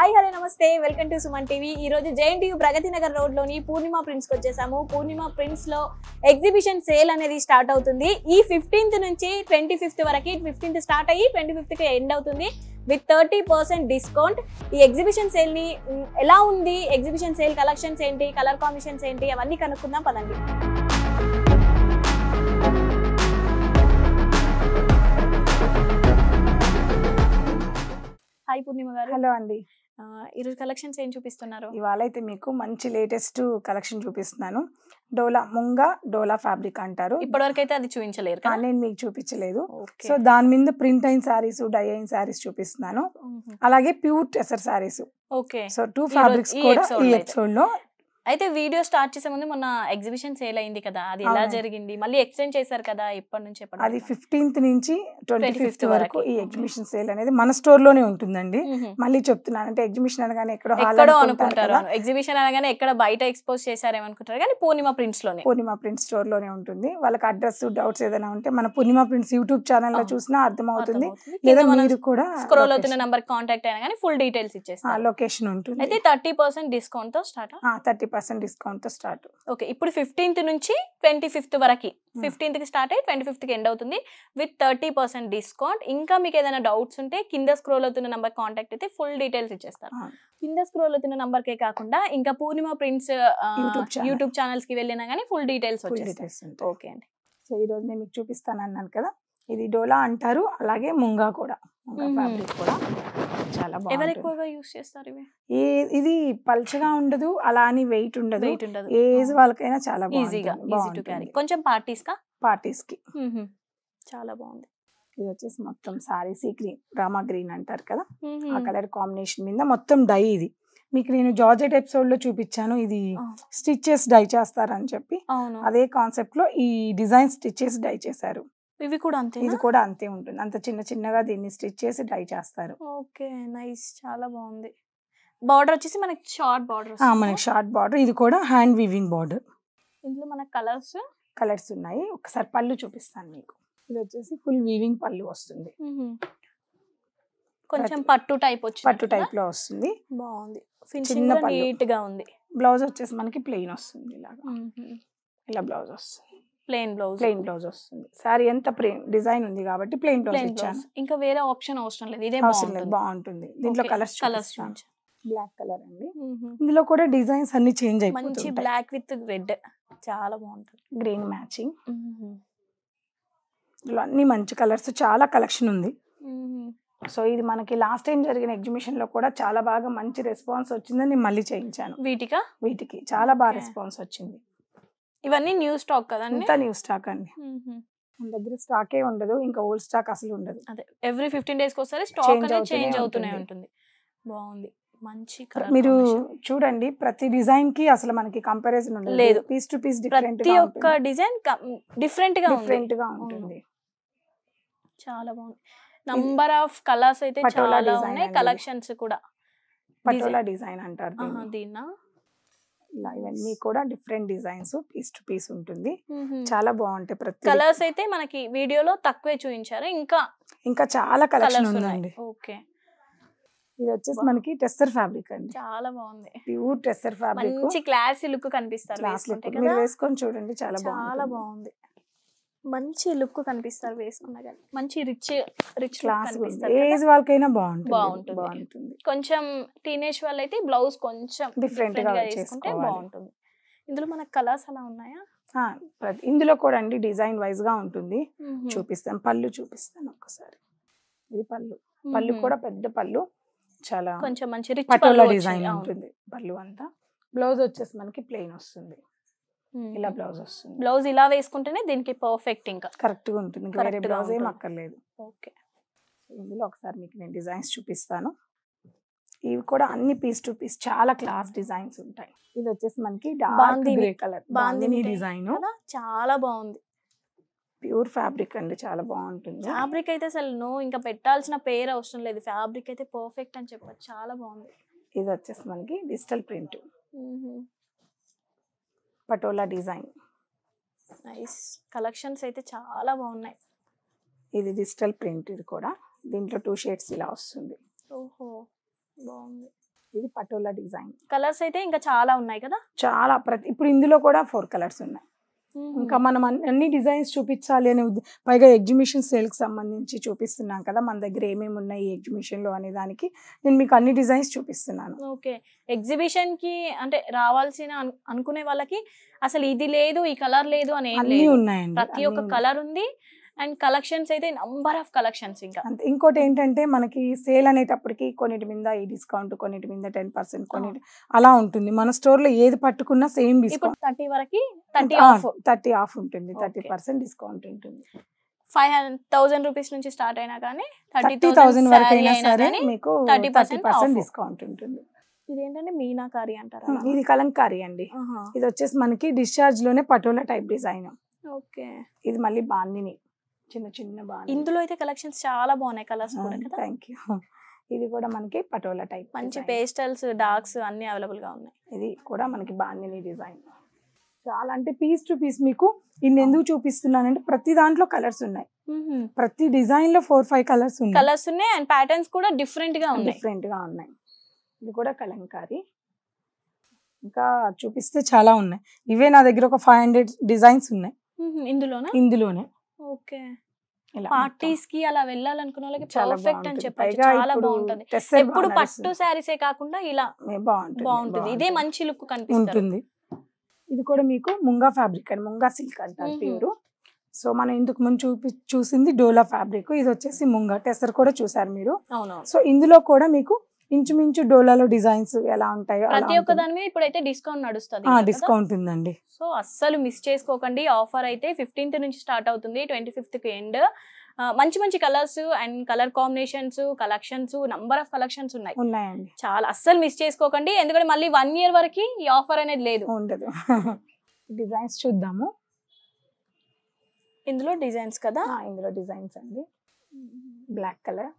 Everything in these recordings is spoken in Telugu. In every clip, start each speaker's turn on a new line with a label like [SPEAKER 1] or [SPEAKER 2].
[SPEAKER 1] హాయ్ హలో నమస్తే వెల్కమ్ టు సుమన్ టీవీ ఈ రోజు జేఎన్టీయు ప్రగతి నగర్ రోడ్ లోని పూర్ణిమ కి వచ్చేసాము పూర్ణిమ లో ఎగ్జిబిషన్ సేల్ అనేది స్టార్ట్ అవుతుంది ఈ ఫిఫ్టీన్త్ నుంచి ట్వంటీ ఫిఫ్త్ వరకు ఫిఫ్టీన్త్ స్టార్ట్ అయ్యి ట్వంటీ ఫిఫ్త్ కి ఎండ్ అవుతుంది విత్ థర్టీ పర్సెంట్ డిస్కౌంట్ ఈ ఎగ్జిబిషన్ సేల్ ని ఎలా ఉంది ఎగ్జిబిషన్ సేల్ కలెక్షన్స్ ఏంటి కలర్ కాంబినేషన్స్ ఏంటి అవన్నీ కనుక్కుందాం పదండి
[SPEAKER 2] హాయ్ పూర్ణిమ గారు హలో అండి ఈరోజు కలెక్షన్స్ ఏం చూపిస్తున్నారు ఇవాళ అయితే మీకు మంచి లేటెస్ట్ కలెక్షన్ చూపిస్తున్నాను డోలా ముంగా డోలా ఫ్యాబ్రిక్ అంటారు ఇప్పటివరకు అయితే అది చూపించలేరు నేను మీకు చూపించలేదు సో దాని మీద ప్రింట్ అయిన సారీస్ డై అయిన సారీస్ చూపిస్తున్నాను అలాగే pure tussar saris okay so two fabrics కూడా ఈ ఎపిసోడ్ లో
[SPEAKER 1] అయితే వీడియో స్టార్ట్ చేసే ముందు మొన్న ఎగ్జిబిషన్ సేల్ అయింది కదా అది ఎలా జరిగింది మళ్ళీ ఎక్స్టెండ్ చేశారు కదా ఎప్పటి నుంచి ఎప్పటి అది
[SPEAKER 2] ఫిఫ్టీన్త్ నుంచి ట్వంటీ ఫిఫ్త్ వరకు ఈ ఎగ్జిబిషన్ సేల్ అనేది మన స్టోర్ లోనే ఉంటుందండి మళ్ళీ చెప్తున్నాను అంటే ఎగ్జిబిషన్ అనగానే ఎక్కడో అనుకుంటారు
[SPEAKER 1] ఎగ్జిబిషన్ అనగానే ఎక్కడ బయట ఎక్స్పోజ్ చేశారేమనుకుంటారు
[SPEAKER 2] కానీ పూర్ణిమ ప్రింట్స్ లోనే పూర్ణిమ ప్రింట్ స్టోర్ లోనే ఉంటుంది వాళ్ళకి అడ్రస్ డౌట్స్ ఏదైనా ఉంటే మన పూర్ణిమ ప్రింట్స్ యూట్యూబ్ ఛానల్ లో చూసినా అర్థమవుతుంది లేదా మీరు కూడా స్క్రోల్ అవుతున్న నంబర్
[SPEAKER 1] కాంటాక్ట్ అయినా కానీ ఫుల్ డీటెయిల్స్ ఇచ్చేస్తారు లొకేషన్ ఉంటుంది అయితే థర్టీ పర్సెంట్ డిస్కౌంట్ తో స్టార్ట్ థర్టీ పర్సెంట్ డిస్కౌంట్తో స్టార్ట్ ఓకే ఇప్పుడు ఫిఫ్టీన్త్ నుంచి ట్వంటీ ఫిఫ్త్ వరకు hmm. ఫిఫ్టీన్త్కి స్టార్ట్ అయ్యి ట్వంటీ ఫిఫ్త్కి ఎండ్ అవుతుంది విత్ థర్టీ పర్సెంట్ డిస్కౌంట్ ఇంకా మీకు ఏదైనా డౌట్స్ ఉంటే కింద స్క్రోల్ అవుతున్న నెంబర్ కాంటాక్ట్ అయితే ఫుల్ డీటెయిల్స్ ఇచ్చేస్తారు కింద స్క్రోల్ అవుతున్న నెంబర్కే కాకుండా ఇంకా పూర్ణిమ ప్రింట్స్ యూట్యూబ్ ఛానల్స్కి వెళ్ళినా కానీ ఫుల్ డీటెయిల్స్ వచ్చేస్తాయి
[SPEAKER 2] ఓకే అండి సో ఈరోజు నేను మీకు చూపిస్తాను అన్నాను కదా ఇది డోలా అంటారు అలాగే ముంగా కూడా ఎవరు
[SPEAKER 1] ఎక్కువగా యూస్ చేస్తారు
[SPEAKER 2] ఏ ఇది పల్చగా ఉండదు అలా అని వెయిట్ ఉండదు వెయిట్ ఉండదు ఏజ్ వాళ్ళకైనా చాలా ఈజీగా ఈజీ టు క్యారీ
[SPEAKER 1] కొంచెం పార్టీస్ కా పార్టీస్ కి చాలా బాగుంది
[SPEAKER 2] ఇది వచ్చేసి మొత్తం సారీసీ గ్రీన్ రామా గ్రీన్ అంటారు కదా ఆ కలర్ కాంబినేషన్ మీద మొత్తం డై ఇది మీకు నేను జార్జెట్ ఎపిసోడ్ లో చూపించాను ఇది స్టిచ్చెస్ డై చేస్తారని చెప్పి అదే కాన్సెప్ట్ లో ఈ డిజైన్ స్టిచ్చెస్ డై చేశారు
[SPEAKER 1] ఇవి కూడా అంతే ఇది
[SPEAKER 2] కూడా అంతే ఉంటుంది అంత చిన్న చిన్నగా దీన్ని స్టిచ్ చేసి డై చేస్తారు
[SPEAKER 1] ఓకే నైస్ చాలా బాగుంది బార్డర్ వచ్చేసి మనకి షార్ట్
[SPEAKER 2] బార్డర్ మనకి షార్ట్ బార్డర్ ఇది కూడా హ్యాండ్ వీవింగ్ బార్డర్ ఇందులో మన కలర్స్ కలర్స్ ఉన్నాయి ఒకసారి పళ్ళు చూపిస్తాను మీకు ఇది వచ్చేసి ఫుల్ వీవింగ్ పళ్ళు వస్తుంది కొంచెం
[SPEAKER 1] పట్టు టైప్ వచ్చి పట్టు టైప్ లో వస్తుంది బాగుంది చిన్న నీట్
[SPEAKER 2] గా ఉంది బ్లౌజ్ వచ్చేసి మనకి ప్లెయిన్ వస్తుంది ఇలాగా ఇలా బ్లౌజ్ వస్తుంది
[SPEAKER 1] ప్లెయిన్ బ్లౌజ్ ప్లెయిన్
[SPEAKER 2] బ్లౌజ్ వస్తుంది సారీ ఎంత డిజైన్ ఉంది కాబట్టి ప్లెయిన్ బ్లౌజ్ ఇచ్చాను
[SPEAKER 1] ఇంకా వేరే ఆప్షన్ అవసరం లేదు ఇదే అవసరం లేదు
[SPEAKER 2] బాగుంటుంది దీంట్లో
[SPEAKER 1] కలర్స్ కలర్స్ బ్లాక్ కలర్ అండి
[SPEAKER 2] ఇందులో కూడా డిజైన్స్ అన్ని చేంజ్ అయి మంచి బ్లాక్
[SPEAKER 1] విత్ రెడ్ చాలా బాగుంటుంది
[SPEAKER 2] గ్రీన్ మ్యాచింగ్ ఇందులో అన్ని మంచి కలర్స్ చాలా కలెక్షన్ ఉంది సో ఇది మనకి లాస్ట్ టైం జరిగిన ఎగ్జిబిషన్ లో కూడా చాలా బాగా మంచి రెస్పాన్స్ వచ్చిందని మళ్ళీ చేయించాను వీటికి వీటికి చాలా బాగా రెస్పాన్స్ వచ్చింది ఇవన్నీ న్యూ స్టాక్ కదండి అంతా న్యూ స్టాక్ అండి మన దగ్గర స్టాకే ఉండదు ఇంకా ఓల్డ్ స్టాక్ అసలు ఉండదు అదే ఎవ్రీ ఫిఫ్టీన్
[SPEAKER 1] డేస్ ఒకసారి స్టాక్ అనేది చేంజ్ అవుతూనే ఉంటుంది బాగుంది మంచి మీరు
[SPEAKER 2] చూడండి ప్రతి డిజైన్ కి అసలు మనకి కంపారిజన్ ఉండదు లేదు పీస్ టు పీస్ డిఫరెంట్ ప్రతి ఒక్క డిజైన్
[SPEAKER 1] డిఫరెంట్ గా డిఫరెంట్ గా ఉంటుంది చాలా బాగుంది నంబర్ ఆఫ్ కలర్స్ అయితే చాలా ఉన్నాయి కలెక్షన్స్ కూడా
[SPEAKER 2] పటోలా డిజైన్ అంటారు దీన్నా ఇలా ఇవన్నీ కూడా different designs piece to piece ఉంటుంది చాలా బాగుంటాయి ప్రతి కలర్స్
[SPEAKER 1] అయితే మనకి వీడియోలో తక్కువే చూపించారు ఇంకా
[SPEAKER 2] ఇంకా చాలా కలర్స్ ఉన్నాయండి ఓకే ఇది వచ్చేసి మనకి టెస్టర్ ఫ్యాబ్రిక్ అండి చాలా బాగుంది ప్యూర్ టెస్టర్ ఫ్యాబ్రిక్ మంచి
[SPEAKER 1] క్లాసీ లుక్ కనిపిస్తారు మీరు
[SPEAKER 2] వేసుకొని చూడండి చాలా బాగుంది చాలా
[SPEAKER 1] బాగుంది మంచి లుక్ కనిపిస్తారు వేసుకున్నా కానీ మంచి రిచ్ రిచ్ ఏజ్
[SPEAKER 2] వాళ్ళకైనా బాగుంటుంది బాగుంటుంది బాగుంటుంది
[SPEAKER 1] కొంచెం టీనేజ్ వాళ్ళైతే బ్లౌజ్ కొంచెం డిఫరెంట్ గా వేసుకుంటే బాగుంటుంది ఇందులో మన కలర్స్ అలా ఉన్నాయా
[SPEAKER 2] ఇందులో కూడా అండి డిజైన్ వైజ్ గా ఉంటుంది చూపిస్తాను పళ్ళు చూపిస్తాను ఒక్కసారి ఇది పళ్ళు పళ్ళు కూడా పెద్ద పళ్ళు చాలా కొంచెం మంచి రిచ్ డిజైన్ ఉంటుంది పళ్ళు అంతా బ్లౌజ్ వచ్చేసి మనకి ప్లెయిన్ వస్తుంది ఇలా బ్లౌజ్ వస్తుంది బ్లౌజ్ ఇలా వేసుకుంటేనే దీనికి పర్ఫెక్ట్ ఇంకా కరెక్ట్ గా ఉంటుంది వేరే బ్లౌజ్ ఏం అక్కర్లేదు ఓకే ఇందులో ఒకసారి మీకు నేను డిజైన్స్ చూపిస్తాను ఇవి కూడా అన్ని పీస్ టు పీస్ చాలా క్లాస్ డిజైన్స్ ఉంటాయి ఇది వచ్చేసి మనకి dark grey colour bandhani design చాలా బాగుంది ప్యూర్ ఫ్యాబ్రిక్ అండి చాలా బాగుంటుంది ఫ్యాబ్రిక్
[SPEAKER 1] అయితే అసలు నో ఇంకా పెట్టాల్సిన పేరు అవసరం లేదు ఫ్యాబ్రిక్ అయితే పర్ఫెక్ట్ అని చెప్పచ్చు చాలా బాగుంది
[SPEAKER 2] ఇది వచ్చేసి మనకి digital print patola design
[SPEAKER 1] nice collections అయితే చాలా బాగున్నాయి
[SPEAKER 2] ఇది డిజిటల్ ప్రింట్ ఇది కూడా దీంట్లో టూ షేడ్స్ ఇలా వస్తుంది ఓహో బాగుంది ఇది పటోలా డిజైన్ కలర్స్ అయితే ఇంకా చాలా ఉన్నాయి కదా చాలా ప్రతి ఇప్పుడు ఇందులో కూడా ఫోర్ కలర్స్ ఉన్నాయి ఇంకా మనం అన్ని డిజైన్స్ చూపించాలి అనే పైగా ఎగ్జిబిషన్ సేల్కి సంబంధించి చూపిస్తున్నాం కదా మన దగ్గర ఏమేమి ఉన్నాయి ఈ ఎగ్జిబిషన్లో అనే దానికి నేను మీకు అన్ని డిజైన్స్ చూపిస్తున్నాను
[SPEAKER 1] ఓకే ఎగ్జిబిషన్కి అంటే రావాల్సిన అనుకునే వాళ్ళకి అసలు ఇది లేదు ఈ కలర్ లేదు అని ఉన్నాయండి ప్రతి ఒక్క కలర్ ఉంది అండ్ కలెక్షన్స్ అయితే నంబర్ ఆఫ్ కలెక్షన్స్ ఇంకా
[SPEAKER 2] ఇంకోటి ఏంటంటే మనకి సేల్ అనేటప్పటికి కొన్నిటి మీద ఈ డిస్కౌంట్ కొన్నిటి మీద టెన్ పర్సెంట్ కొన్నిటి అలా ఉంటుంది మన స్టోర్ లో ఏది పట్టుకున్నా సేమ్ డిస్కౌంట్ థర్టీ వరకు థర్టీ ఆఫ్ థర్టీ ఆఫ్ ఉంటుంది థర్టీ పర్సెంట్ డిస్కౌంట్ ఉంటుంది
[SPEAKER 1] ఫైవ్ హండ్రెడ్ థౌసండ్ రూపీస్ నుంచి స్టార్ట్ అయినా కానీ థర్టీ థౌసండ్ వరకు అయినా సరే మీకు థర్టీ పర్సెంట్
[SPEAKER 2] డిస్కౌంట్ ఉంటుంది
[SPEAKER 1] ఇదేంటంటే మీనాకారి అంటారు ఇది
[SPEAKER 2] కలంకారీ అండి ఇది వచ్చేసి మనకి డిశ్చార్జ్ లోనే పటోలా టైప్ డిజైన్ ఓకే ఇది మళ్ళీ బాందిని చిన్న చిన్న బాగా ఇందులో
[SPEAKER 1] అయితే కలెక్షన్స్ చాలా బాగున్నాయి కలర్స్ కూడా
[SPEAKER 2] థ్యాంక్ యూ ఇది కూడా మనకి పటోలా టైప్ మంచి
[SPEAKER 1] పేస్టల్స్ డార్క్స్ అన్ని అవైలబుల్ గా
[SPEAKER 2] ఉన్నాయి ఇది కూడా మనకి బాందిని డిజైన్ చాలా అంటే పీస్ టు పీస్ మీకు ఇన్ని ఎందుకు చూపిస్తున్నాను అంటే ప్రతి దాంట్లో కలర్స్ ఉన్నాయి ప్రతి డిజైన్ లో ఫోర్ ఫైవ్ కలర్స్ ఉన్నాయి కలర్స్
[SPEAKER 1] ఉన్నాయి అండ్ ప్యాటర్న్స్ కూడా డిఫరెంట్ గా ఉన్నాయి డిఫరెంట్ గా ఉన్నాయి ఇది కూడా కలంకారీ
[SPEAKER 2] ఇంకా చూపిస్తే చాలా ఉన్నాయి ఇవే నా దగ్గర ఒక ఫైవ్ హండ్రెడ్ డిజైన్స్ ఉన్నాయి
[SPEAKER 1] ఇందులోనే ఇందులోనే ఓకే పార్టీస్ కి అలా వెళ్ళాలనుకున్న వాళ్ళకి పర్ఫెక్ట్ అని చెప్పచ్చు చాలా బాగుంటది ఎప్పుడు పట్టు శారీసే కాకుండా ఇలా బాగుంటుంది ఇదే మంచి లుక్ కనిపిస్తుంది
[SPEAKER 2] ఇది కూడా మీకు ముంగా ఫ్యాబ్రిక్ అని ముంగా సిల్క్ అంటారు పేరు సో మనం ఇందుకు ముందు చూపి చూసింది డోలా ఫ్యాబ్రిక్ ఇది వచ్చేసి ముంగా టెసర్ కూడా చూసారు మీరు సో ఇందులో కూడా మీకు ఇంచుమించు డోలాలో డిజైన్స్ ఎలా ఉంటాయో ప్రతి ఒక్క దాని
[SPEAKER 1] మీద ఇప్పుడైతే డిస్కౌంట్ నడుస్తుంది డిస్కౌంట్ ఉందండి సో అస్సలు మిస్ చేసుకోకండి ఆఫర్ అయితే ఫిఫ్టీన్త్ నుంచి స్టార్ట్ అవుతుంది ట్వంటీ ఫిఫ్త్కి ఎండ్ మంచి మంచి colours and colour combinations collections number of collections ఉన్నాయి ఉన్నాయండి చాలా అస్సలు మిస్ చేసుకోకండి ఎందుకంటే మళ్ళీ వన్
[SPEAKER 2] ఇయర్ వరకు ఈ ఆఫర్ అనేది లేదు ఉండదు డిజైన్స్ చూద్దాము ఇందులో డిజైన్స్ కదా ఇందులో డిజైన్స్ అండి బ్లాక్ కలర్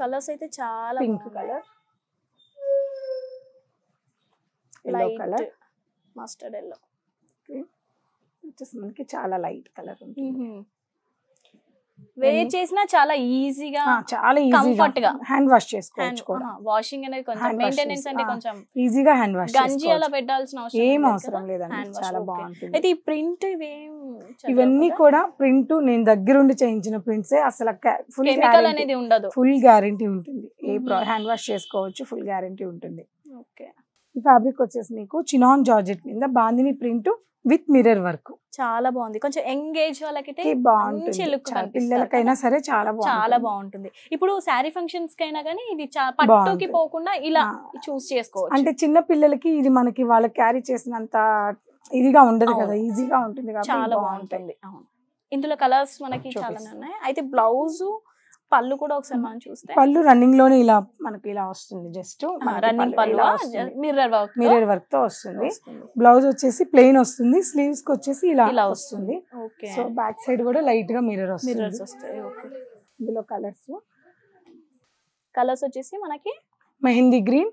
[SPEAKER 1] కలర్స్ అయితే చాలా pink colour yellow colour mustard yellow
[SPEAKER 2] వచ్చేసి మనకి చాలా లైట్ కలర్ ఉంటుంది వేర్ చేసినా చాలా ఈజీగా చాలా కంఫర్ట్ గా హ్యాండ్ వాష్ చేసుకోవచ్చు
[SPEAKER 1] వాషింగ్ అనేది కొంచెం మెయింటెనెన్స్ అంటే కొంచెం
[SPEAKER 2] ఈజీగా హ్యాండ్ వాష్ గంజి అలా
[SPEAKER 1] పెట్టాల్సిన అవసరం ఏం అవసరం లేదండి చాలా బాగుంటుంది అయితే ఈ ప్రింట్
[SPEAKER 2] ఇవేం ఇవన్నీ కూడా ప్రింట్ నేను దగ్గరుండి చేయించిన ప్రింట్స్ అసలు ఫుల్ అనేది ఉండదు ఫుల్ గ్యారంటీ ఉంటుంది ఏ హ్యాండ్ వాష్ చేసుకోవచ్చు ఫుల్ గ్యారంటీ ఉంటుంది ఓకే ఈ ఫ్యాబ్రిక్ వచ్చేసి మీకు చినాన్ జార్జెట్ మీద bandhani print with mirror work
[SPEAKER 1] చాలా బాగుంది కొంచెం ఎంగేజ్ వాళ్ళకైతే బాగుంటుంది పిల్లలకైనా సరే
[SPEAKER 2] చాలా చాలా బాగుంటుంది
[SPEAKER 1] ఇప్పుడు శారీ ఫంక్షన్స్ కైనా కానీ ఇది పట్టుకి పోకుండా ఇలా చూస్ చేసుకోవచ్చు అంటే
[SPEAKER 2] చిన్న పిల్లలకి ఇది మనకి వాళ్ళకి క్యారీ చేసినంత ఇదిగా ఉండదు కదా ఈజీగా ఉంటుంది చాలా బాగుంటుంది
[SPEAKER 1] ఇందులో కలర్స్ మనకి చాలా ఉన్నాయి అయితే బ్లౌజ్
[SPEAKER 2] పళ్ళు కూడా ఒకసారి మనం చూస్తే పళ్ళు రన్నింగ్ లోనే ఇలా మనకి ఇలా వస్తుంది just running pallu mirror work mirror work తో వస్తుంది బ్లౌజ్ వచ్చేసి ప్లెయిన్ వస్తుంది స్లీవ్స్ కి వచ్చేసి ఇలా ఇలా వస్తుంది సో బ్యాక్ సైడ్ కూడా లైట్ గా మిర్రర్ వస్తుంది ఇందులో
[SPEAKER 1] కలర్స్ కలర్స్ వచ్చేసి మనకి
[SPEAKER 2] మెహందీ గ్రీన్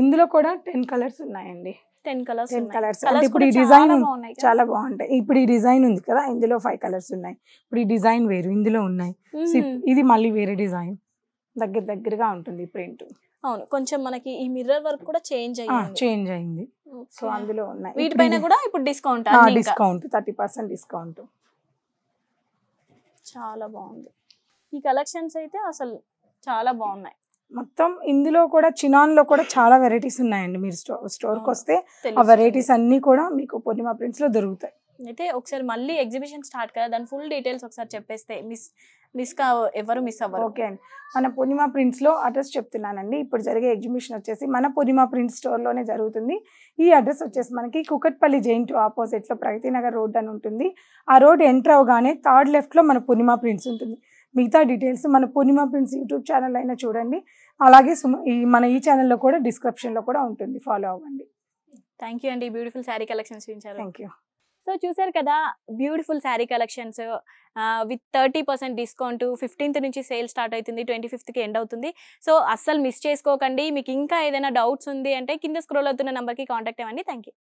[SPEAKER 2] ఇందులో కూడా టెన్ కలర్స్ ఉన్నాయండి
[SPEAKER 1] టెన్ కలర్స్ టెన్ కలర్స్ ఇప్పుడు ఈ డిజైన్ చాలా బాగుంటాయి
[SPEAKER 2] ఇప్పుడు ఈ డిజైన్ ఉంది కదా ఇందులో ఫైవ్ కలర్స్ ఉన్నాయి ఇప్పుడు ఈ డిజైన్ వేరు ఇందులో ఉన్నాయి ఇది మళ్ళీ వేరే డిజైన్
[SPEAKER 1] దగ్గర దగ్గరగా ఉంటుంది ప్రింట్ అవును కొంచెం మనకి ఈ మిర్రర్ వర్క్ కూడా చేంజ్ అయ్యింది చేంజ్ అయింది సో అందులో ఉన్నాయి వీటిపైన కూడా ఇప్పుడు discount discount
[SPEAKER 2] thirty percent discount
[SPEAKER 1] చాలా బాగుంది ఈ కలెక్షన్స్ అయితే అసలు చాలా బాగున్నాయి
[SPEAKER 2] మొత్తం ఇందులో కూడా చినాన్లో కూడా చాలా వెరైటీస్ ఉన్నాయండి మీరు స్టోర్ స్టోర్కి వస్తే ఆ వెరైటీస్ అన్నీ కూడా మీకు పూర్ణిమ ప్రింట్స్లో దొరుకుతాయి
[SPEAKER 1] అయితే ఒకసారి మళ్ళీ ఎగ్జిబిషన్ స్టార్ట్ కదా దాని ఫుల్ డీటెయిల్స్ ఒకసారి చెప్పేస్తే మిస్ మిస్ కా ఎవరు మిస్ అవ్వరు ఓకే
[SPEAKER 2] అండి మన పూర్ణిమ ప్రింట్స్లో అడ్రస్ చెప్తున్నానండి ఇప్పుడు జరిగే ఎగ్జిబిషన్ వచ్చేసి మన పూర్ణిమ ప్రింట్ స్టోర్లోనే జరుగుతుంది ఈ అడ్రస్ వచ్చేసి మనకి కుకట్పల్లి జైంట్ ఆపోజిట్లో నగర్ రోడ్ అని ఉంటుంది ఆ రోడ్ ఎంటర్ అవగానే థర్డ్ లెఫ్ట్లో మన పూర్ణిమ ప్రింట్స్ ఉంటుంది మిగతా డీటెయిల్స్ మన పూర్ణిమ ప్రిన్స్ యూట్యూబ్ ఛానల్ అయినా చూడండి అలాగే ఈ మన ఈ ఛానల్లో కూడా డిస్క్రిప్షన్లో కూడా ఉంటుంది ఫాలో అవ్వండి
[SPEAKER 1] థ్యాంక్ యూ అండి బ్యూటిఫుల్ శారీ కలెక్షన్స్ చూపించారు థ్యాంక్ యూ సో చూసారు కదా beautiful saree collections with thirty percent discount fifteenth నుంచి సేల్ స్టార్ట్ అవుతుంది ట్వంటీ ఫిఫ్త్కి ఎండ్ అవుతుంది సో అస్సలు మిస్ చేసుకోకండి మీకు ఇంకా ఏదైనా డౌట్స్ ఉంది
[SPEAKER 2] అంటే కింద స్క్రోల్ అవుతున్న నెంబర్కి కాంటాక్ట్ అవ్వండి థ్యాంక్ యూ